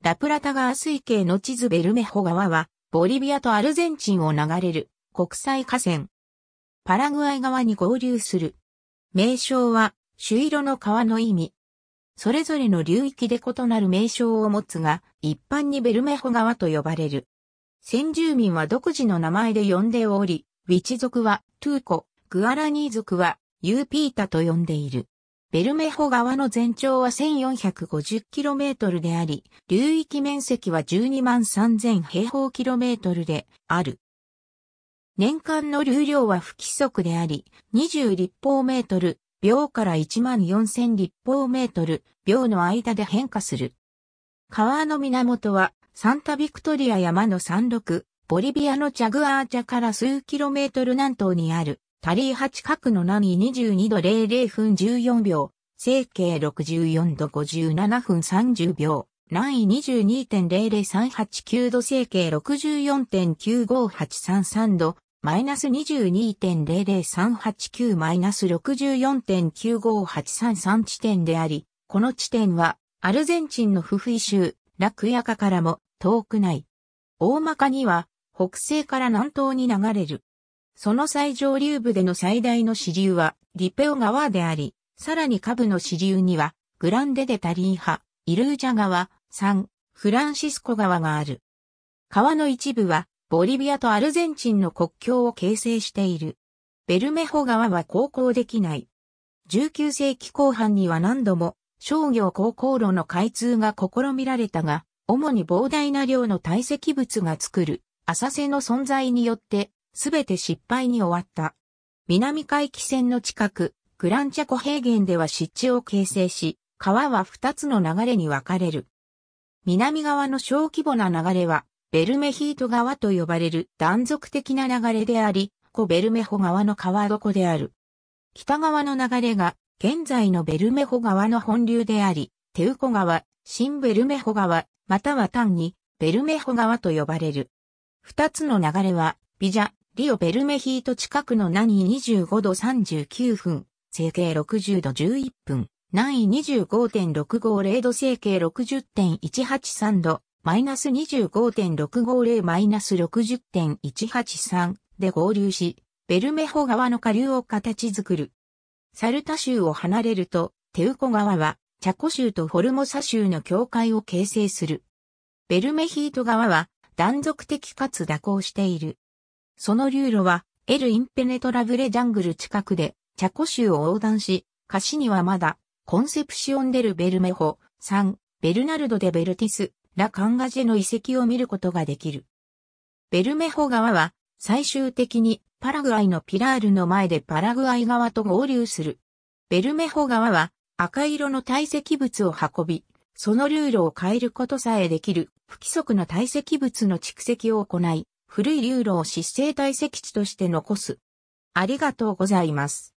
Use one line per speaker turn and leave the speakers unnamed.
ラプラタ川水系の地図ベルメホ川は、ボリビアとアルゼンチンを流れる国際河川。パラグアイ側に合流する。名称は、朱色の川の意味。それぞれの流域で異なる名称を持つが、一般にベルメホ川と呼ばれる。先住民は独自の名前で呼んでおり、ウィチ族はトゥーコ、グアラニー族はユーピータと呼んでいる。ベルメホ川の全長は 1450km であり、流域面積は12万3000平方キロメートルである。年間の流量は不規則であり、20立方メートル、秒から1万4000立方メートル、秒の間で変化する。川の源は、サンタビクトリア山の山麓、ボリビアのチャグアーチャから数キロメートル南東にある。タリー8角の南緯22度00分14秒、整形64度57分30秒、南緯22.00389度整形64.95833度、マイナス22.00389マイナス64.95833地点であり、この地点は、アルゼンチンのフフイ州、ラクヤカからも遠くない。大まかには、北西から南東に流れる、その最上流部での最大の支流はリペオ川であり、さらに下部の支流にはグランデデタリー派、イルージャ川、サン、フランシスコ川がある。川の一部はボリビアとアルゼンチンの国境を形成している。ベルメホ川は航行できない。19世紀後半には何度も商業航行路の開通が試みられたが、主に膨大な量の堆積物が作る浅瀬の存在によってすべて失敗に終わった。南海汽線の近く、グランチャコ平原では湿地を形成し、川は二つの流れに分かれる。南側の小規模な流れは、ベルメヒート川と呼ばれる断続的な流れであり、コベルメホ川の川床である。北側の流れが、現在のベルメホ川の本流であり、テウコ川、新ベルメホ川、または単に、ベルメホ川と呼ばれる。二つの流れは、ビジャ、リオベルメヒート近くの南緯25度39分、成形60度11分、南緯25.650度成形60.183度、マイナス25.650マイナス60.183で合流し、ベルメホ川の下流を形作る。サルタ州を離れると、テウコ川は、チャコ州とホルモサ州の境界を形成する。ベルメヒート川は、断続的かつ蛇行している。その流路は、エル・インペネトラブレ・ジャングル近くで、チャコ州を横断し、歌詞にはまだ、コンセプシオン・デル・ベルメホ、3、ベルナルド・デ・ベルティス、ラ・カンガジェの遺跡を見ることができる。ベルメホ川は、最終的にパラグアイのピラールの前でパラグアイ側と合流する。ベルメホ川は赤色の堆積物を運び、そのルールを変えることさえできる不規則な堆積物の蓄積を行い、古い流路を湿生体積地として残す。ありがとうございます。